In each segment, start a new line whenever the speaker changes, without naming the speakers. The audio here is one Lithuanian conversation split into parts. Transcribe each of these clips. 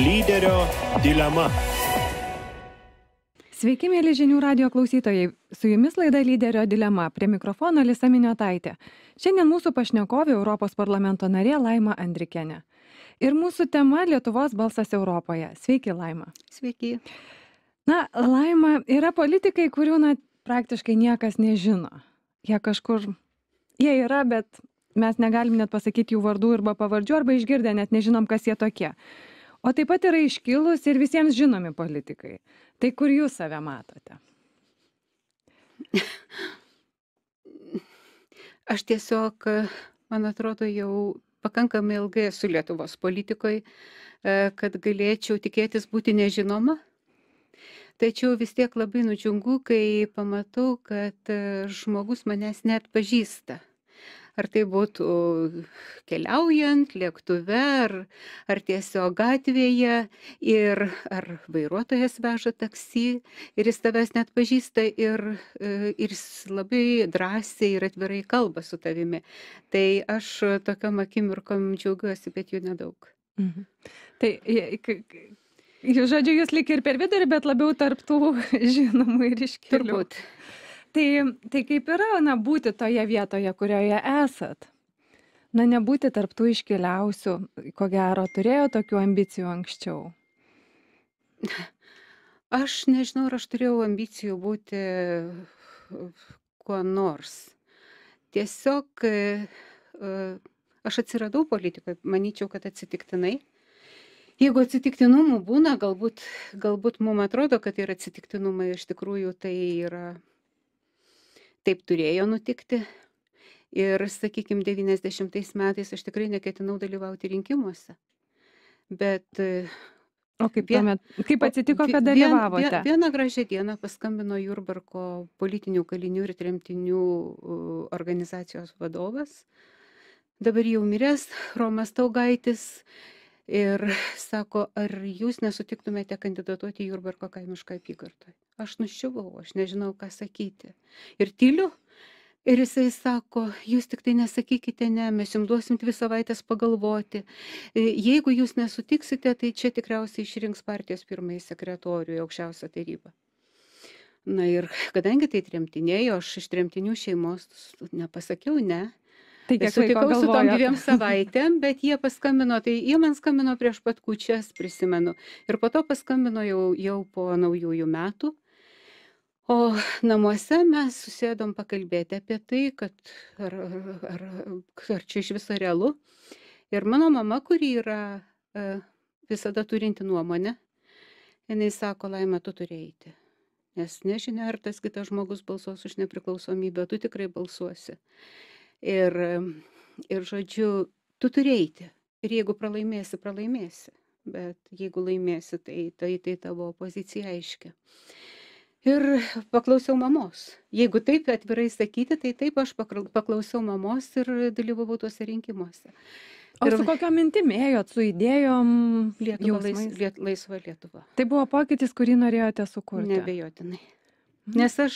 Lyderio dilema.
Sveiki, mėly žinių radio klausytojai. Su jumis laida Lyderio dilema. Prie mikrofono Lisa Miniotaitė. Šiandien mūsų pašnekovė Europos parlamento narė Laima Andrikenė. Ir mūsų tema Lietuvos balsas Europoje. Sveiki, Laima. Sveiki. Na, Laima, yra politikai, kurių na, praktiškai niekas nežino. Jie kažkur, jie yra, bet mes negalim net pasakyti jų vardų arba pavardžių, arba išgirdę net nežinom, kas jie tokie o taip pat yra iškilūs ir visiems žinomi politikai. Tai kur jūs save matote?
Aš tiesiog, man atrodo, jau pakankamai ilgai esu Lietuvos politikoje, kad galėčiau tikėtis būti nežinoma. Tačiau vis tiek labai nudžiungu, kai pamatau, kad e, žmogus manęs net pažįsta. Ar tai būtų keliaujant, lėktuve, ar, ar tiesiog gatvėje, ir ar vairuotojas veža taksi, ir jis tavęs net pažįsta ir, e, ir jis labai drąsiai ir atvirai kalba su tavimi. Tai aš tokiam akimirkom džiaugiuosi, bet jų nedaug. Mhm.
Tai e, Jūs žodžiu, jūs lik ir per vidurį, bet labiau tarp tų žinomų ir iškilų. Turbūt tai, tai kaip yra, na, būti toje vietoje, kurioje esat? Na, nebūti tarptų iškeliausių, ko gero, turėjo tokių
ambicijų anksčiau. Aš nežinau, ar aš turėjau ambicijų būti kuo nors. Tiesiog e, e, aš atsiradau politikoje, manyčiau, kad atsitiktinai. Jeigu atsitiktinumų būna, galbūt, galbūt mums atrodo, kad yra atsitiktinumai, iš tikrųjų tai yra taip turėjo nutikti. Ir, sakykime, 90 metais aš tikrai neketinau dalyvauti rinkimuose. Bet e, O kaip, tuomet, kaip atsitiko, kad dalyvavote? Vien, vieną gražią dieną paskambino Jurbarko politinių kalinių ir tremtinių organizacijos vadovas, dabar jau miręs Romas Taugaitis ir sako ar jūs nesutiktumėte kandidatuoti jurbarko kaimišką apygardą aš nuščiuvau aš nežinau ką sakyti ir tyliu ir jisai sako jūs tiktai nesakykite ne mes jum duosim dvi savaites pagalvoti e, jeigu jūs nesutiksite tai čia tikriausiai išrinks partijos pirmąjį sekretorių į aukščiausią tarybą na ir kadangi tai tremtiniai aš iš tremtinių šeimos nepasakiau ne Taigi, sutikau su tom dviem savaitėm, bet jie paskambino, tai jie man skambino prieš pat kučias, prisimenu. Ir po to paskambino jau, jau po naujųjų metų. O namuose mes susėdom pakalbėti apie tai, kad ar, ar, ar čia iš viso realu. Ir mano mama, kuri yra e, visada turinti nuomonę, jinai sako, laimė, tu turėjai eiti. Nes nežinia, ar tas kitas žmogus balsuos už nepriklausomybę, tu tikrai balsuosi ir ir žodžiu tu turi eiti ir jeigu pralaimėsi pralaimėsi bet jeigu laimėsi tai tai tai tavo pozicija aiški ir paklausiau mamos jeigu taip atvirai sakyti tai taip aš paklausiau mamos ir dalyvavau tuose rinkimuose O ir... su kokiam mintim ėjot, su idėjom?
Lietuva, lais, liet,
laisva Lietuva.
Tai buvo pokytis, kurį norėjote sukurti. Nebejotinai.
Mhm. nes aš,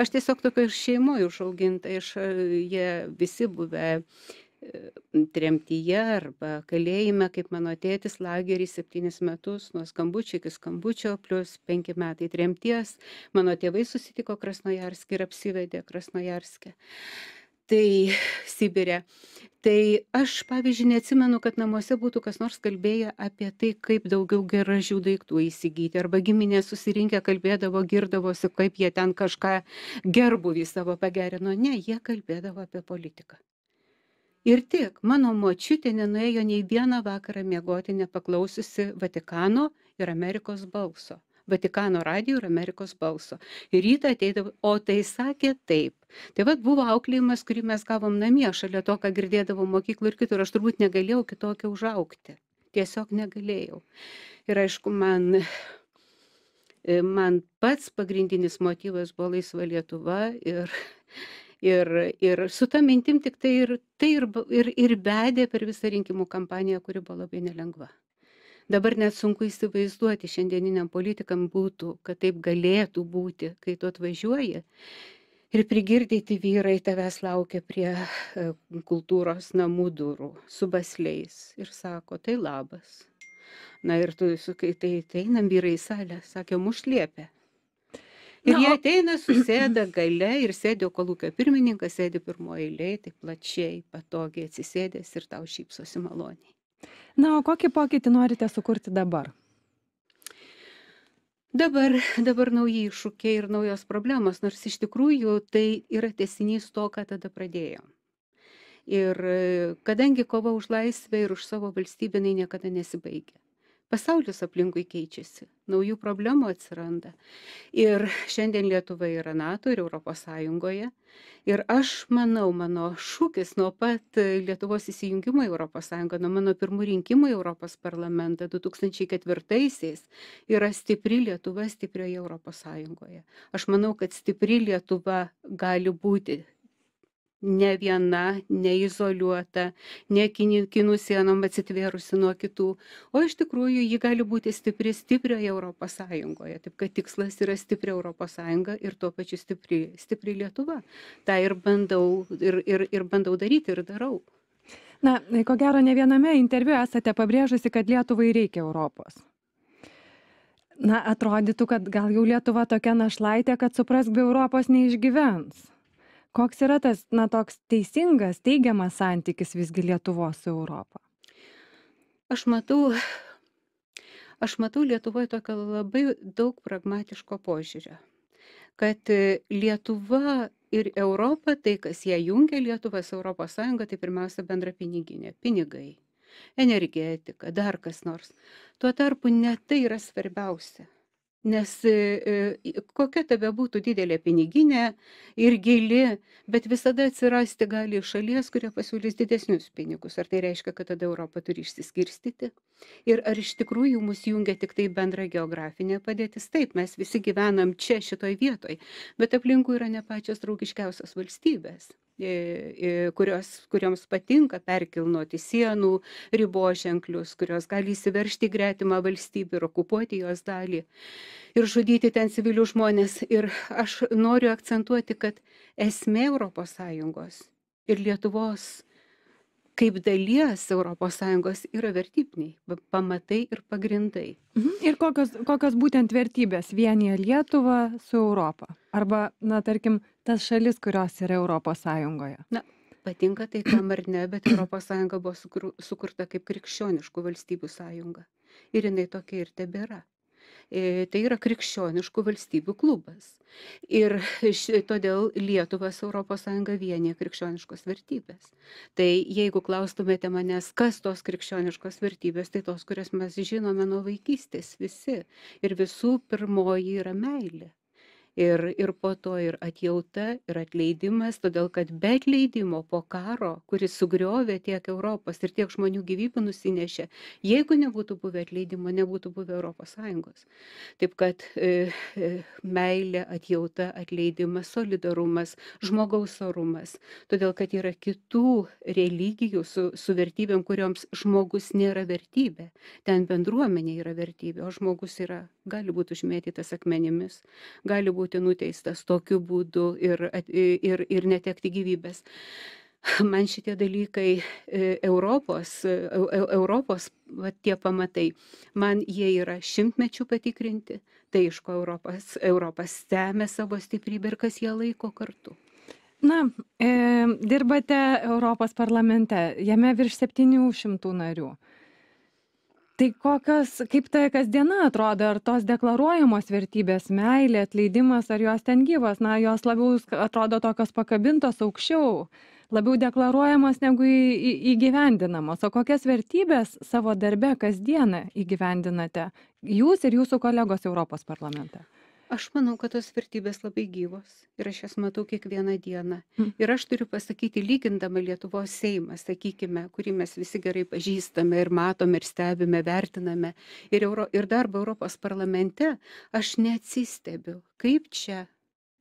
aš tiesiog tokio šeimoje užauginta, iš, jie visi buvę e, tremtyje arba kalėjime, kaip mano tėtis, lagerį septynis metus, nuo skambučio iki skambučio, plus penki metai tremties. Mano tėvai susitiko Krasnojarskį ir apsivedė Krasnojarskį tai Sibirė. Tai aš, pavyzdžiui, neatsimenu, kad namuose būtų kas nors kalbėję apie tai, kaip daugiau gražių daiktų įsigyti. Arba giminė susirinkę kalbėdavo, girdavosi, kaip jie ten kažką gerbuvį savo pagerino. Ne, jie kalbėdavo apie politiką. Ir tik mano močiutė nenuėjo nei vieną vakarą miegoti nepaklausiusi Vatikano ir Amerikos balso. Vatikano radio ir Amerikos balso. Ir rytą ateidavo, o tai sakė taip. Tai vad buvo auklėjimas, kurį mes gavom namie, šalia to, ką girdėdavau mokyklų ir kitur, aš turbūt negalėjau kitokio užaukti. Tiesiog negalėjau. Ir aišku, man man pats pagrindinis motyvas buvo laisva Lietuva ir, ir, ir su tą mintim tik tai ir, tai ir, ir, ir bedė per visą rinkimų kampaniją, kuri buvo labai nelengva dabar net sunku įsivaizduoti šiandieniniam politikam būtų, kad taip galėtų būti, kai tu atvažiuoji. Ir prigirdyti vyrai tavęs laukia prie e, kultūros namų durų su basliais ir sako, tai labas. Na ir tu sakai, tai, tai einam vyrai į salę, sakė, mušliepė. Ir Na, jie ateina, susėda gale ir sėdi, o kolūkio pirmininkas sėdi pirmoji eilė, tai plačiai, patogiai atsisėdęs ir tau šypsosi maloniai.
Na, o kokį pokytį norite
sukurti dabar? Dabar, dabar nauji iššūkiai ir naujos problemos, nors iš tikrųjų tai yra tesinys to, ką tada pradėjom. Ir e, kadangi kova už laisvę ir už savo valstybę niekada nesibaigia. Pasaulis aplinkui keičiasi, naujų problemų atsiranda. Ir šiandien Lietuva yra NATO ir ES. Ir aš manau, mano šūkis nuo pat Lietuvos įsijungimo į ES, nuo mano pirmų rinkimų į Europos parlamentą 2004-aisiais yra stipri Lietuva stiprioje ES. Aš manau, kad stipri Lietuva gali būti ne viena, neizoliuota, ne kinų sienom atsitvėrusi nuo kitų, o iš tikrųjų ji gali būti stipri stiprioje Europos Sąjungoje. Taip kad tikslas yra stipri Europos Sąjunga ir tuo pačiu stipri, stipri Lietuva. Ta ir bandau, ir, ir, ir bandau daryti ir darau.
Na, ko gero, ne viename interviu esate pabrėžusi, kad Lietuvai reikia Europos. Na, atrodytų, kad gal jau Lietuva tokia našlaitė, kad suprask, be Europos neišgyvens. Koks yra tas, na, toks teisingas, teigiamas santykis visgi Lietuvos su Europą? Aš matau,
aš matau Lietuvoje tokio labai daug pragmatiško požiūrio, kad Lietuva ir Europa, tai kas ją jungia, Lietuvas Europos Sąjunga, tai pirmiausia bendra piniginė, pinigai, energetika, dar kas nors. Tuo tarpu ne tai yra svarbiausia Nes e, e, kokia ta bebūtų didelė piniginė ir gili, bet visada atsirasti gali šalies, kurie pasiūlys didesnius pinigus. Ar tai reiškia, kad tada Europa turi išsiskirstyti? Ir ar iš tikrųjų mus jungia tik tai bendra geografinė padėtis? Taip, mes visi gyvenam čia šitoj vietoj, bet aplinkui yra ne pačios draugiškiausios valstybės kurios, kurioms patinka perkilnoti sienų riboženklius, kurios gali įsiveršti gretimą valstybę ir okupuoti jos dalį ir žudyti ten civilių žmonės. Ir aš noriu akcentuoti, kad esmė ES ir Lietuvos kaip dalies ES yra vertybiniai pamatai ir pagrindai. Mhm. Ir kokios, kokios būtent vertybės vienyje Lietuvą su Europą? Arba, na, tarkim, tas šalis, kurios yra Europos Sąjungoje? Na, patinka tai kam ar ne, bet Europos Sąjunga buvo sukur, sukurta kaip krikščioniškų valstybių sąjunga. Ir jinai tokia ir tebėra. E, tai yra krikščioniškų valstybių klubas. Ir ši, todėl Lietuvas ES vienyje krikščioniškos vertybės. Tai jeigu klaustumėte manęs, kas tos krikščioniškos vertybės, tai tos, kurias mes žinome nuo vaikystės visi. Ir visų pirmoji yra meilė ir ir po to ir atjauta ir atleidimas todėl kad be atleidimo po karo kuris sugriovė tiek europos ir tiek žmonių gyvybių nusinešė jeigu nebūtų buvę atleidimo nebūtų buvę europos sąjungos taip kad e, e, meilė atjauta atleidimas solidarumas žmogaus orumas todėl kad yra kitų religijų su, su vertybėm kurioms žmogus nėra vertybė ten bendruomenė yra vertybė o žmogus yra gali būti užmėtytas akmenimis gali būti būti nuteistas tokiu būdu ir, ir, ir netekti gyvybės. Man šitie dalykai e, Europos, e, Europos va, tie pamatai, man jie yra šimtmečių patikrinti, tai iš ko Europas, Europas semia savo stiprybę ir kas jie laiko kartu. Na, e, dirbate Europos
parlamente, jame virš 700 narių tai kokios kaip ta kasdiena atrodo ar tos deklaruojamos vertybės meilė atleidimas ar jos ten gyvos na jos labiau atrodo tokios pakabintos aukščiau labiau deklaruojamos negu į į įgyvendinamos o kokias vertybes savo darbe kasdieną įgyvendinate jūs ir jūsų kolegos europos parlamente
Aš manau, kad tos vertybės labai gyvos ir aš jas matau kiekvieną dieną. Mm. Ir aš turiu pasakyti, lygindama Lietuvos Seimą, sakykime, kurį mes visi gerai pažįstame ir matome ir stebime, vertiname, ir, Euro, ir darbą Europos parlamente, aš neatsistebiu, kaip čia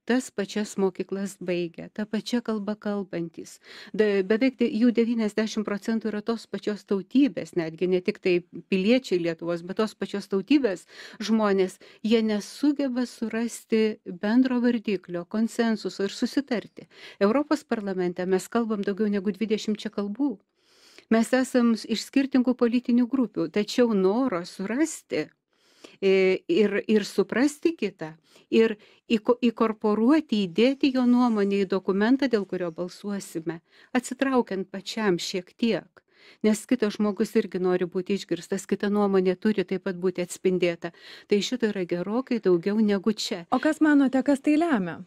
tas pačias mokyklas baigę, tą pačią kalbą kalbantis. Da, beveik jų 90 procentų yra tos pačios tautybės, netgi ne tik tai piliečiai Lietuvos, bet tos pačios tautybės žmonės, jie nesugeba surasti bendro vardiklio, konsensuso ir susitarti. Europos parlamente mes kalbam daugiau negu 20 kalbų. Mes esam iš skirtingų politinių grupių, tačiau noro surasti E, ir, ir suprasti kitą, ir įkorporuoti, įdėti jo nuomonę į dokumentą, dėl kurio balsuosime, atsitraukiant pačiam šiek tiek nes kitas žmogus irgi nori būti išgirstas, kita nuomonė turi taip pat būti atspindėta. Tai šito yra gerokai daugiau negu čia. O kas manote, kas tai lemia?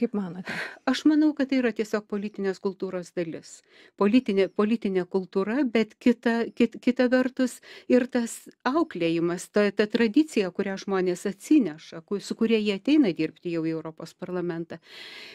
kaip manote aš manau kad tai yra tiesiog politinės kultūros dalis politinė politinė kultūra bet kita kit kita vertus ir tas auklėjimas ta ta tradicija kurią žmonės atsineša ku su kuria jie ateina dirbti jau į europos parlamentą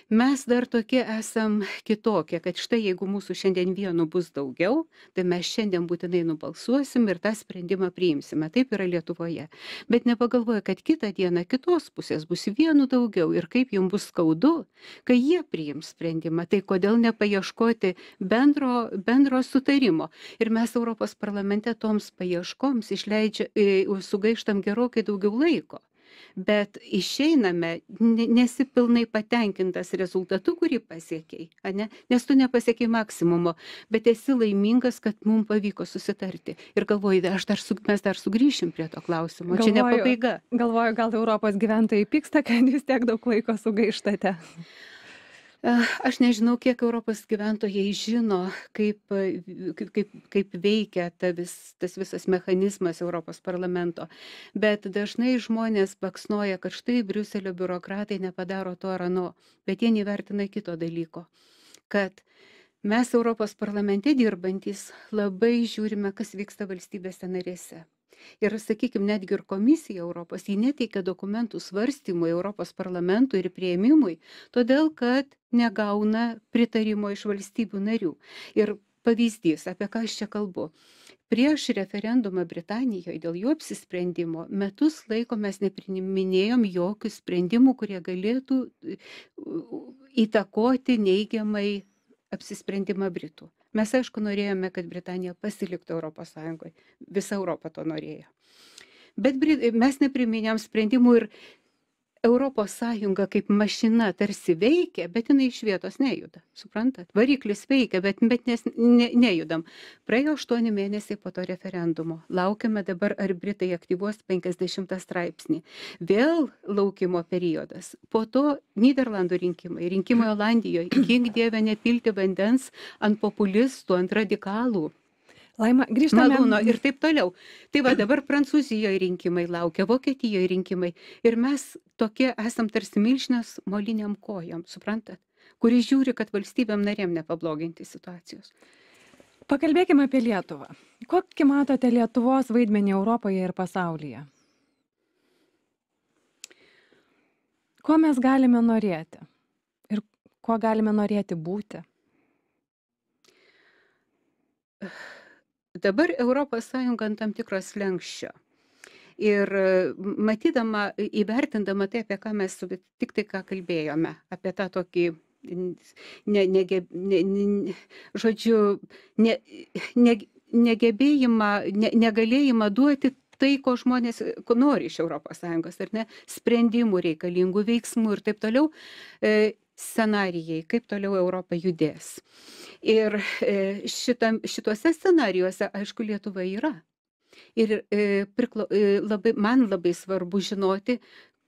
mes dar tokie esam kitokie kad štai jeigu mūsų šiandien vienu bus daugiau tai mes šiandien būtinai nubalsuosim ir tą sprendimą priimsime taip yra lietuvoje bet nepagalvoja kad kitą dieną kitos pusės bus vienu daugiau ir kaip jum bus skaudu metu, kai jie priims sprendimą, tai kodėl nepaieškoti bendro, bendro sutarimo. Ir mes Europos parlamente toms paieškoms išleidžia, e, sugaištam gerokai daugiau laiko bet išeiname ne nesi pilnai patenkintas rezultatu kurį pasiekei ane nes tu nepasiekei maksimumo bet esi laimingas kad mum pavyko susitarti ir galvoji aš dar su mes dar sugrįšim prie to klausimo galvoju, čia ne pabaiga
galvoju gal europos gyventojai pyksta kad jūs tiek daug laiko
sugaištate Eh, aš nežinau, kiek Europos gyventojai žino, kaip, kaip, eh, kaip, kaip veikia ta vis, tas visas mechanizmas Europos parlamento, bet dažnai žmonės baksnoja, kad štai Briuselio biurokratai nepadaro to ar ano, bet jie nevertina kito dalyko, kad mes Europos parlamente dirbantis labai žiūrime, kas vyksta valstybėse narėse ir sakykim netgi ir komisija europos ji neteikia dokumentų svarstymui europos parlamentui ir priėmimui todėl kad negauna pritarimo iš valstybių narių ir pavyzdys apie ką aš čia kalbu prieš referendumą britanijoj dėl jų apsisprendimo metus laiko mes nepriiminėjom jokių sprendimų kurie galėtų įtakoti neigiamai apsisprendimą britų Mes aišku norėjome, kad Britanija pasiliktų Europos Sąjungoje. Visa Europa to norėjo. Bet mes nepriminėm sprendimų ir europos sąjunga kaip mašina tarsi veikia bet jinai iš vietos nejuda suprantat variklis veikia bet bet nes ne nejudam praėjo aštuoni mėnesiai po to referendumo laukiame dabar ar britai aktyvuos penkiasdešimtą straipsnį vėl laukimo periodas po to nyderlandų rinkimai rinkimai olandijoj gink dieve nepilti vandens ant populistų ant radikalų Laima, grįžtame. Malūno ir taip toliau. Tai va dabar Prancūzijoje rinkimai laukia, Vokietijoje rinkimai. Ir mes tokie esam tarsi milžinas moliniam kojom, suprantat? Kuris žiūri, kad valstybėm narėm nepabloginti situacijos. Pakalbėkime apie Lietuvą.
Kokį matote Lietuvos vaidmenį Europoje ir pasaulyje? Ko mes galime
norėti? Ir ko galime norėti būti? Uh dabar Europos Sąjunga ant tam tikros lenkščio. Ir e, matydama, įvertindama tai, apie ką mes tik tai ką kalbėjome, apie tą tokį ne, ne, ne, ne, žodžiu, ne, ne, negebėjimą, ne, negalėjimą duoti tai, ko žmonės ko nori iš ES, ar ne, sprendimų reikalingų, veiksmų ir taip toliau, e, scenarijai, kaip toliau Europa judės. Ir e, šitam, šituose scenarijuose, aišku, Lietuva yra. Ir e, priklo, e, labai, man labai svarbu žinoti,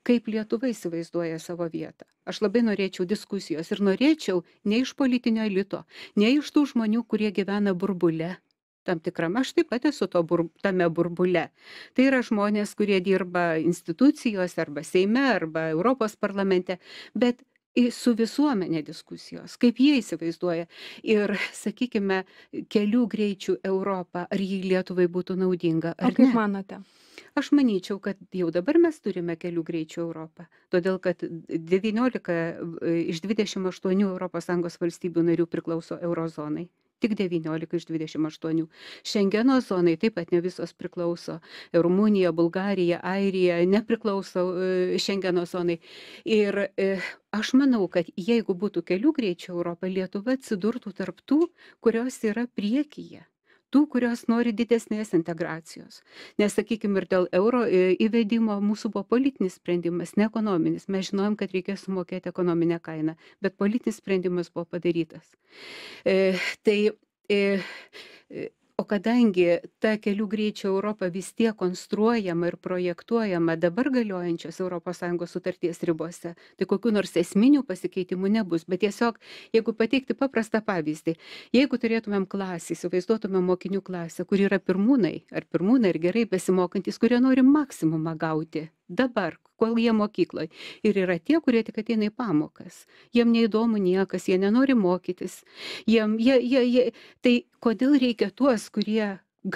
kaip Lietuva įsivaizduoja savo vietą. Aš labai norėčiau diskusijos ir norėčiau ne iš politinio elito, ne iš tų žmonių, kurie gyvena burbule. Tam tikram, aš taip pat esu to bur, tame burbule. Tai yra žmonės, kurie dirba institucijose arba Seime, arba Europos parlamente, bet su visuomenė diskusijos, kaip jie įsivaizduoja. Ir, sakykime, kelių greičių Europą, ar jį Lietuvai būtų naudinga. Ar o kaip ne? manote? Aš manyčiau, kad jau dabar mes turime kelių greičių Europą, todėl kad 19 iš 28 ES valstybių narių priklauso eurozonai tik 19 iš 28. Šengeno zonai taip pat ne visos priklauso. Rumunija, Bulgarija, Airija nepriklauso e, Šengeno zonai. Ir e, aš manau, kad jeigu būtų kelių greičių Europą, Lietuva atsidurtų tarptų, kurios yra priekyje tų, kurios nori didesnės integracijos. Nes, sakykime, ir dėl euro e, įvedimo mūsų buvo politinis sprendimas, ne ekonominis. Mes žinojom, kad reikės sumokėti ekonominę kainą, bet politinis sprendimas buvo padarytas. E, tai e, e, o kadangi ta kelių greičio europa vis tiek konstruojama ir projektuojama dabar galiojančios europos sąjungos sutarties ribose tai kokių nors esminių pasikeitimų nebus bet tiesiog jeigu pateikti paprastą pavyzdį jeigu turėtumėm klasę įsivaizduotumėm mokinių klasę kur yra pirmūnai ar pirmūnai ir gerai besimokantys kurie nori maksimumą gauti dabar kol jie mokykloj ir yra tie kurie tik ateina į pamokas jiem neįdomu niekas jie nenori mokytis jiem jie jie jie tai kodėl reikia tuos kurie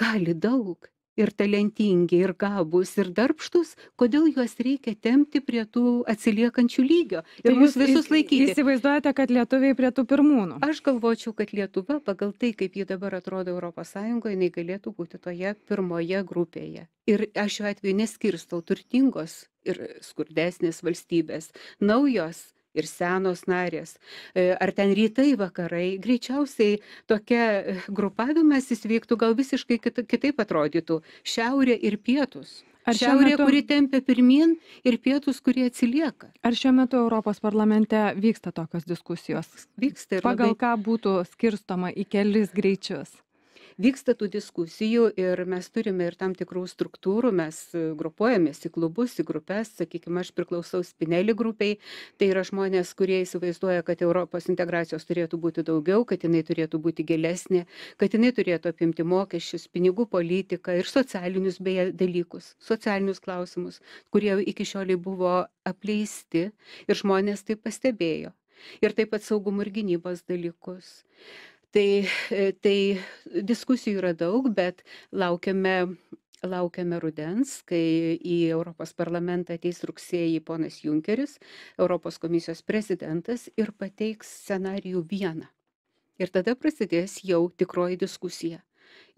gali daug ir talentingi ir gabūs ir darbštūs kodėl juos reikia tempti prie tų atsiliekančių lygio ir tai mus visus laikyti
įsivaizduojate kad lietuviai prie tų pirmūnų
aš galvočiau kad lietuva pagal tai kaip ji dabar atrodo europos sąjungoj jinai galėtų būti toje pirmoje grupėje ir aš šiuo atveju neskirstau turtingos ir skurdesnės valstybės naujos ir senos narės, e, ar ten rytai, vakarai, greičiausiai tokia e, grupavimas įsveiktų gal visiškai kitaip atrodytų - šiaurė ir pietus. Ar šiaurė, metu... kuri tempia pirmin ir pietus, kurie atsilieka. Ar šiuo metu Europos parlamente
vyksta tokios diskusijos?
Vyksta ir. Pagal labai... ką būtų skirstoma į kelis greičius? vyksta tų diskusijų ir mes turime ir tam tikrų struktūrų, mes e, grupuojamės į klubus, į grupes, sakykime, aš priklausau Spinelį grupiai, tai yra žmonės, kurie įsivaizduoja, kad Europos integracijos turėtų būti daugiau, kad jinai turėtų būti gilesnė, kad jinai turėtų apimti mokesčius, pinigų politiką ir socialinius beje dalykus, socialinius klausimus, kurie iki šioliai buvo apleisti ir žmonės tai pastebėjo. Ir taip pat saugumų ir gynybos dalykus tai e, tai diskusijų yra daug bet laukiame laukiame rudens kai į europos parlamentą ateis rugsėjį ponas junkeris europos komisijos prezidentas ir pateiks scenarijų vieną ir tada prasidės jau tikroji diskusija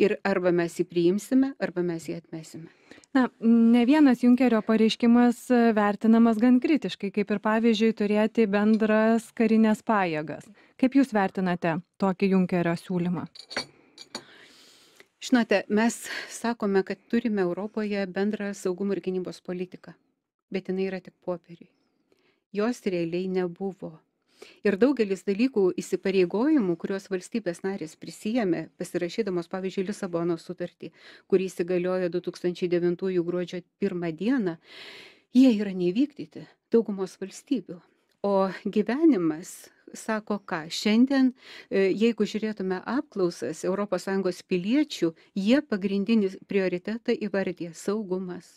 ir arba mes jį priimsime, arba mes jį atmesime. Na,
ne vienas Junkerio pareiškimas e, vertinamas gan kritiškai, kaip ir pavyzdžiui turėti bendras karinės pajėgas. Kaip Jūs vertinate tokį Junkerio siūlymą?
Žinote, mes sakome, kad turime Europoje bendrą saugumo ir gynybos politiką, bet jinai yra tik popieriai. Jos realiai nebuvo ir daugelis dalykų įsipareigojimų, kuriuos valstybės narės prisijėmė, pasirašydamos, pavyzdžiui, Lisabono sutartį, kurį įsigaliojo 2009 gruodžio 1 dieną, jie yra nevykdyti daugumos valstybių. O gyvenimas, sako ką, šiandien, e, jeigu žiūrėtume apklausas ES piliečių, jie pagrindinį prioritetą įvardė saugumas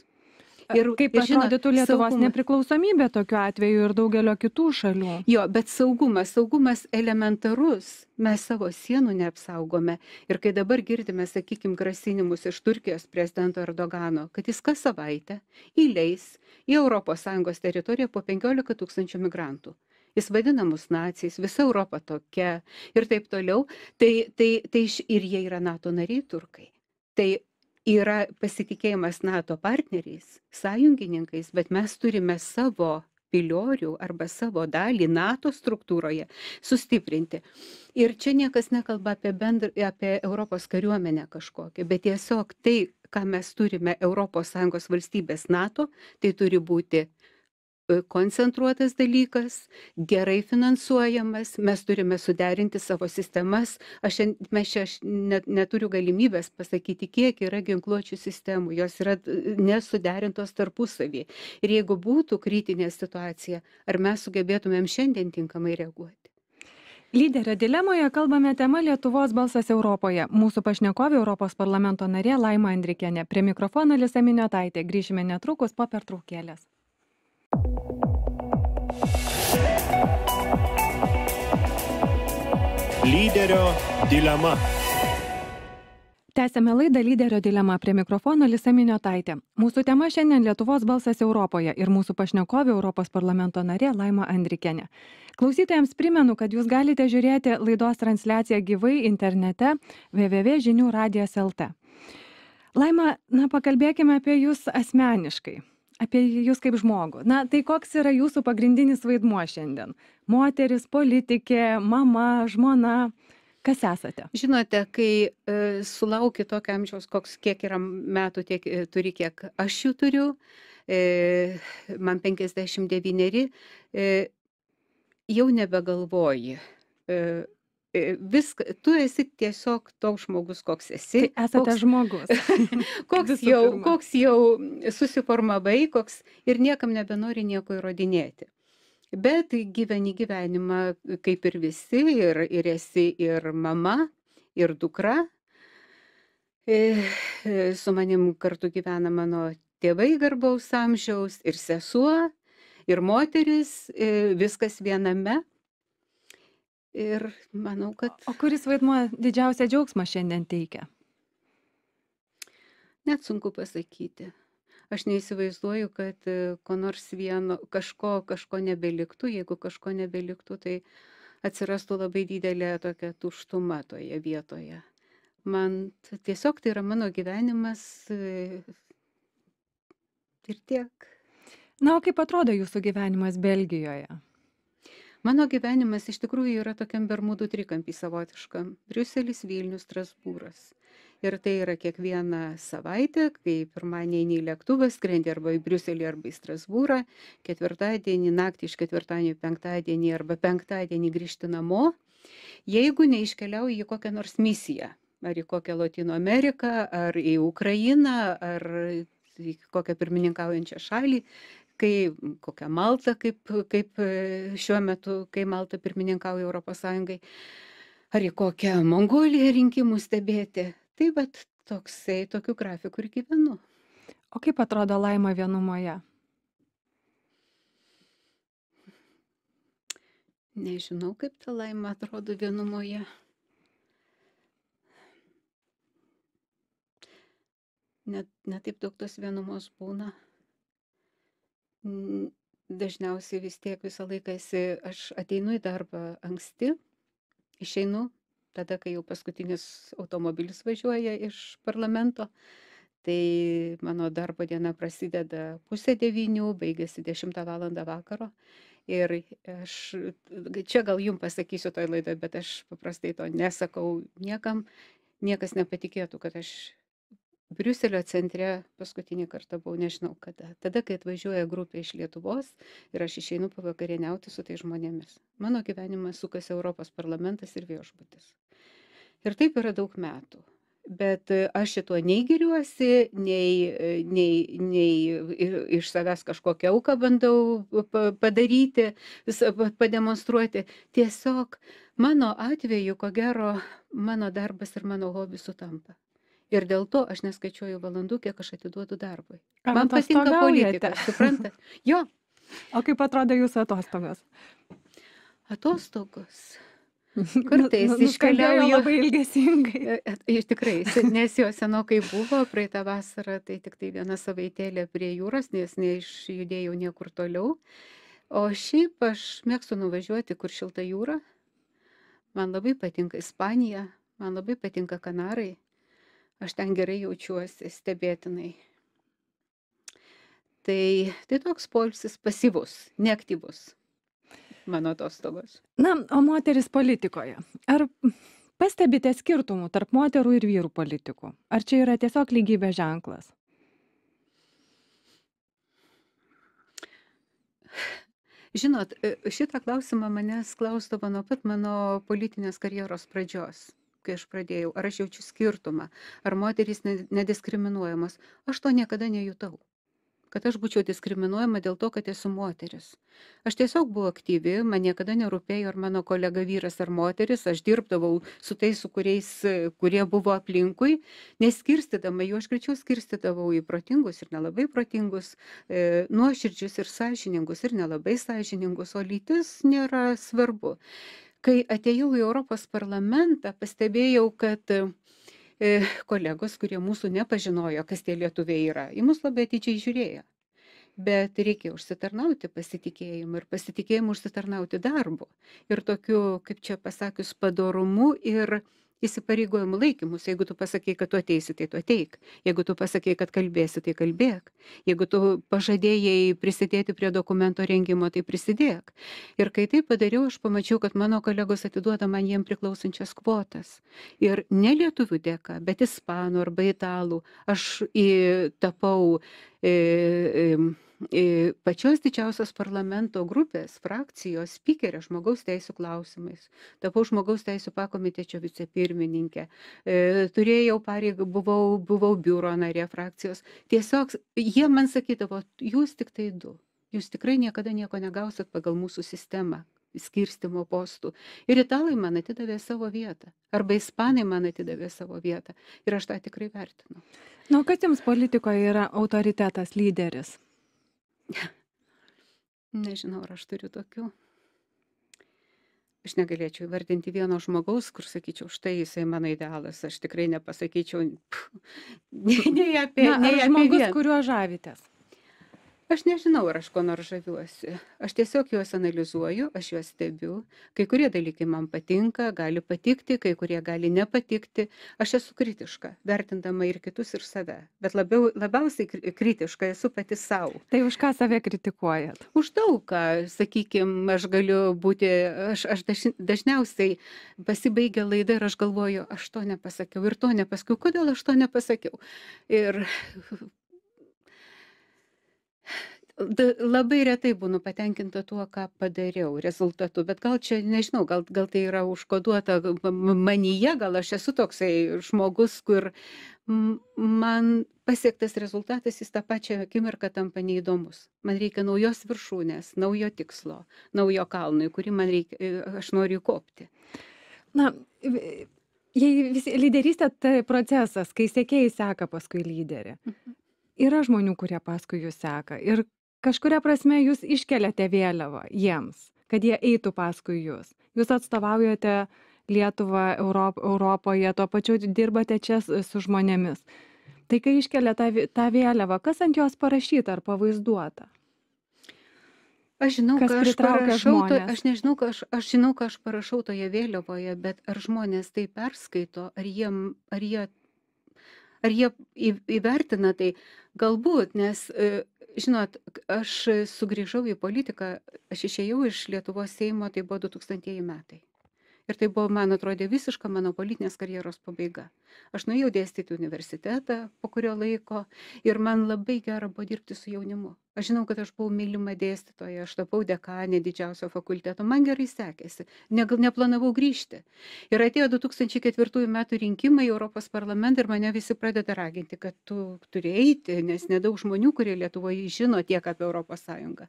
ir kaip atrodytų Lietuvos saugumas.
nepriklausomybė tokiu atveju ir daugelio kitų šalių. Jo, bet saugumas, saugumas elementarus, mes savo sienų neapsaugome. Ir kai dabar girdime, sakykime, grasinimus iš Turkijos prezidento Erdogano, kad jis kas savaitę įleis į ES teritoriją po 15 tūkstančių migrantų jis vadina mus nacijais, visa Europa tokia ir taip toliau, tai, tai, tai ir jie yra NATO nariai turkai. Tai yra pasitikėjimas nato partneriais sąjungininkais bet mes turime savo piliorių arba savo dalį nato struktūroje sustiprinti ir čia niekas nekalba apie bendr apie europos kariuomenę kažkokią bet tiesiog tai ką mes turime europos sąjungos valstybės nato tai turi būti E, koncentruotas dalykas, gerai finansuojamas, mes turime suderinti savo sistemas. Aš, mes čia aš net, neturiu galimybės pasakyti, kiek yra ginkluočių sistemų, jos yra e, nesuderintos tarpusavį. Ir jeigu būtų kritinė situacija, ar mes sugebėtumėm šiandien tinkamai reaguoti? Lyderio dilemoje kalbame tema Lietuvos balsas Europoje.
Mūsų pašnekovė Europos parlamento narė Laima Andrikienė. Prie mikrofono Lisa Miniotaitė. Grįšime netrukus po pertraukėlės.
Lyderio dilema.
Tęsėme laidą lyderio dilemą prie mikrofono Lisa Miniotaitė. Mūsų tema šiandien Lietuvos balsas Europoje ir mūsų pašnekovė Europos parlamento narė Laima Andrikenė. Klausytojams primenu, kad jūs galite žiūrėti laidos transliaciją gyvai internete www.žinių radijas LT. Laima, na pakalbėkime apie jūs asmeniškai apie jus kaip žmogų na tai koks yra jūsų pagrindinis vaidmuo šiandien
moteris politikė mama žmona kas esate žinote kai e, sulauki tokio amžiaus koks kiek yra metų tiek e, turi kiek aš jų turiu e, man 59 e, jau nebegalvoji e, E, visk, tu esi tiesiog toks žmogus, koks esi. Tai esate koks,
žmogus.
koks, jau, koks jau susiformavai, koks ir niekam nebenori nieko įrodinėti. Bet gyveni gyvenimą kaip ir visi, ir, ir esi ir mama, ir dukra. E, e, su manim kartu gyvena mano tėvai garbaus amžiaus, ir sesuo, ir moteris, viskas viename. Ir manau, kad. O kuris vaidmuo didžiausią džiaugsmą šiandien teikia? Net sunku pasakyti. Aš neįsivaizduoju, kad e, ko nors vieno, kažko, kažko nebeliktų. Jeigu kažko nebeliktų, tai atsirastų labai didelė tokia tuštuma toje vietoje. Man tiesiog tai yra mano gyvenimas e, ir tiek. Na, o kaip atrodo jūsų gyvenimas Belgijoje? mano gyvenimas iš tikrųjų yra tokiam bermudų trikampį savotiškam briuselis vilnius strasbūras ir tai yra kiekvieną savaitę kai pirmadienį lėktuvas skrendi arba į briuselį arba į strasbūrą ketvirtadienį naktį iš ketvirtadienio į penktadienį arba penktadienį grįžti namo jeigu neiškeliauji į kokią nors misiją ar į kokią lotynų ameriką ar į ukrainą ar į kokią pirmininkaujančią šalį kai kokia Malta, kaip, kaip e, šiuo metu, kai Malta pirmininkauja Europos Sąjungai, ar į kokią Mongoliją rinkimų stebėti. Tai bet toksai, tokiu grafiku ir gyvenu. O kaip atrodo laima vienumoje? Nežinau, kaip ta laima atrodo vienumoje. Net, net taip daug tos vienumos būna. Dažniausiai vis tiek visą laiką esi, aš ateinu į darbą anksti, išeinu tada, kai jau paskutinis automobilis važiuoja iš parlamento. Tai mano darbo diena prasideda pusę devynių, baigėsi 10 val. vakaro. Ir aš, čia gal jums pasakysiu toj laidoje, bet aš paprastai to nesakau niekam, niekas nepatikėtų, kad aš briuselio centre paskutinį kartą buvau nežinau kada tada kai atvažiuoja grupė iš lietuvos ir aš išeinu pavakarieniauti su tais žmonėmis mano gyvenimas sukasi europos parlamentas ir viešbutis ir taip yra daug metų bet e, aš šituo nei giriuosi, nei, e, nei, nei iš savęs kažkokią auką bandau padaryti, pademonstruoti. Tiesiog mano atveju, ko gero, mano darbas ir mano hobis sutampa. Ir dėl to aš neskaičiuoju valandų, kiek aš atiduodu darbui. Ar Man patinka politika,
suprantat? Jo. O kaip atrodo jūsų atostogos?
Atostogos. Kartais iškeliauju nu, nu, labai ilgesingai. E, e, iš tikrai, nes jo senokai buvo, praeitą vasarą tai tik tai viena savaitėlė prie jūros, nes neišjudėjau niekur toliau. O šiaip aš mėgstu nuvažiuoti, kur šilta jūra. Man labai patinka Ispanija, man labai patinka Kanarai aš ten gerai jaučiuosi, stebėtinai. Tai, tai toks poilsis pasyvus, neaktyvus mano atostogos.
Na, o moteris politikoje. Ar pastebite skirtumų tarp moterų ir vyrų politikų? Ar čia yra tiesiog lygybės ženklas?
Žinot, e, šitą klausimą manęs klausdavo nuo pat mano politinės karjeros pradžios kai aš pradėjau, ar aš jaučiu skirtumą, ar moterys nediskriminuojamos. Aš to niekada nejutau, kad aš būčiau diskriminuojama dėl to, kad esu moteris. Aš tiesiog buvau aktyvi, man niekada nerūpėjo, ar mano kolega vyras ar moteris, aš dirbdavau su tais, su kuriais, kurie buvo aplinkui, neskirstydama jų, aš greičiau skirstydavau į protingus ir nelabai protingus, e, nuoširdžius ir sąžiningus ir nelabai sąžiningus, o lytis nėra svarbu kai atėjau į Europos parlamentą, pastebėjau, kad e, kolegos, kurie mūsų nepažinojo, kas tie lietuviai yra, į mus labai atidžiai žiūrėjo. Bet reikia užsitarnauti pasitikėjimą ir pasitikėjimą užsitarnauti darbu. Ir tokiu, kaip čia pasakius, padorumu ir įsipareigojimų laikymus jeigu tu pasakei kad tu ateisi tai tu ateik jeigu tu pasakei kad kalbėsi tai kalbėk jeigu tu pažadėjai prisidėti prie dokumento rengimo tai prisidėk ir kai tai padariau aš pamačiau kad mano kolegos atiduoda man jiem priklausančias kvotas ir ne lietuvių dėka bet ispanų arba italų aš į tapau e, e, pačios didžiausios parlamento grupės frakcijos spikerė žmogaus teisų klausimais. Tapau žmogaus teisų pakomitečio vicepirmininkė. E, turėjau pareigą, buvau, buvau biuro narė frakcijos. Tiesiog jie man sakydavo, jūs tik tai du. Jūs tikrai niekada nieko negausit pagal mūsų sistemą, skirstimo postų. Ir italai man atidavė savo vietą. Arba ispanai man atidavė savo vietą. Ir aš tą tikrai vertinu. Na, nu, kas jums politikoje yra autoritetas, lyderis? Nežinau, ar aš turiu tokių. Aš negalėčiau įvardinti vieno žmogaus, kur sakyčiau, štai jisai mano idealas. Aš tikrai nepasakyčiau pff, nei apie... Na, nei apie žmogus, vien. kuriuo žavitės aš nežinau ar aš kuo nors žaviuosi aš tiesiog juos analizuoju aš juos stebiu kai kurie dalykai man patinka gali patikti kai kurie gali nepatikti aš esu kritiška vertindama ir kitus ir save bet labiau labiausiai kritiška esu pati sau tai už ką save kritikuojat už daug ką sakykim aš galiu būti aš aš daž, dažniausiai pasibaigia laida ir aš galvoju aš to nepasakiau ir to nepasakiau kodėl aš to nepasakiau ir labai retai būnu patenkinta tuo ką padariau rezultatu bet gal čia nežinau gal gal tai yra užkoduota manyje gal aš esu toksai žmogus kur man pasiektas rezultatas jis tą pačią akimirką tampa neįdomus man reikia naujos viršūnės naujo tikslo naujo kalno į kurį man reikia e, aš noriu įkopti na jei vis lyderystė
tai procesas kai sekėjai seka paskui lyderį mhm. yra žmonių kurie paskui jus seka ir kažkuria prasme jūs iškeliate vėliavą jiems kad jie eitų paskui jus jūs atstovaujate lietuvą europ europoje tuo pačiu dirbate čia su žmonėmis tai kai iškelia tą, tą vėliavą kas ant jos parašyta ar pavaizduota
Aš žinau, ką aš parašau, to, aš nežinau, ką aš, aš žinau, ką aš parašau toje vėliavoje, bet ar žmonės tai perskaito, ar jie, ar jie, ar jie įvertina tai, galbūt, nes e, žinot aš sugrįžau į politiką aš išėjau iš lietuvos seimo tai buvo du tūkstantieji metai ir tai buvo man atrodė visiška mano politinės karjeros pabaiga aš nuėjau dėstyti į universitetą po kurio laiko ir man labai gera buvo dirbti su jaunimu aš žinau kad aš buvau mylima dėstytoja aš tapau dekanė didžiausio fakulteto man gerai sekėsi negal neplanavau grįžti ir atėjo du tūkstančiai ketvirtųjų metų rinkimai į europos parlamentą ir mane visi pradeda raginti kad tu turi eiti nes nedaug žmonių kurie lietuvoj žino tiek apie europos sąjungą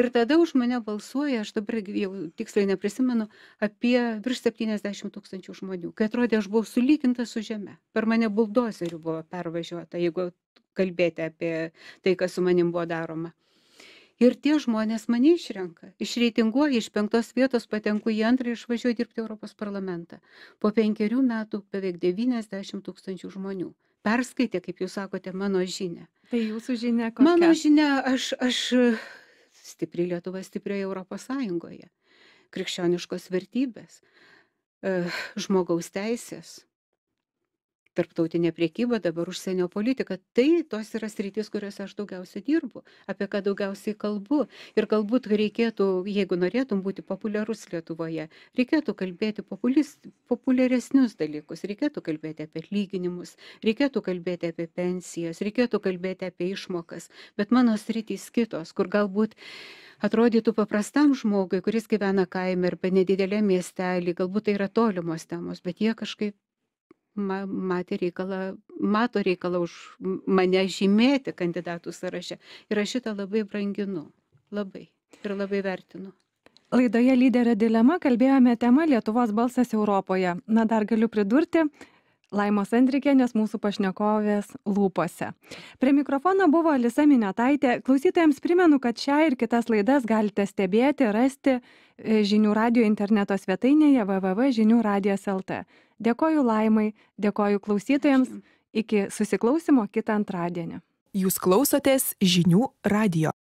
ir tada už mane balsuoja aš dabar jau tiksliai neprisimenu apie virš septyniasdešim tūkstančių žmonių kai atrodė aš buvau sulyginta su žeme per mane buldozeriu buvo pervažiuota jeigu kalbėti apie tai, kas su manim buvo daroma. Ir tie žmonės mane išrenka. Išreitinguoja iš penktos vietos, patenku į antrą ir išvažiuoju dirbti Europos parlamentą. Po penkerių metų beveik 90 tūkstančių žmonių perskaitė, kaip jūs sakote, mano žinę.
Tai jūsų žinia kokia? Mano
žinia, aš, aš stipri Lietuva, stiprioje Europos Sąjungoje. Krikščioniškos vertybės, e, žmogaus teisės, tarptautinė prekyba, dabar užsienio politika. Tai tos yra sritis, kuriuose aš daugiausiai dirbu, apie ką daugiausiai kalbu. Ir galbūt reikėtų, jeigu norėtum būti populiarus Lietuvoje, reikėtų kalbėti populist, populiaresnius dalykus, reikėtų kalbėti apie atlyginimus, reikėtų kalbėti apie pensijas, reikėtų kalbėti apie išmokas. Bet mano sritys kitos, kur galbūt atrodytų paprastam žmogui, kuris gyvena kaime arba nedidelė miestelį, galbūt tai yra tolimos temos, bet jie kažkaip ma matė reikalą mato reikalą už mane žymėti kandidatų sąraše ir aš šitą labai branginu labai ir labai vertinu
laidoje lyderio dilema kalbėjome tema lietuvos balsas europoje na dar galiu pridurti Laimos Andrikienės mūsų pašnekovės lūpose. Prie mikrofono buvo Lisa Minetaitė. Klausytojams primenu, kad šią ir kitas laidas galite stebėti, rasti e, žinių radio interneto svetainėje www.žiniųradijas.lt. Dėkoju laimai, dėkoju klausytojams. Iki susiklausimo kitą antradienį. Jūs klausotės žinių radio.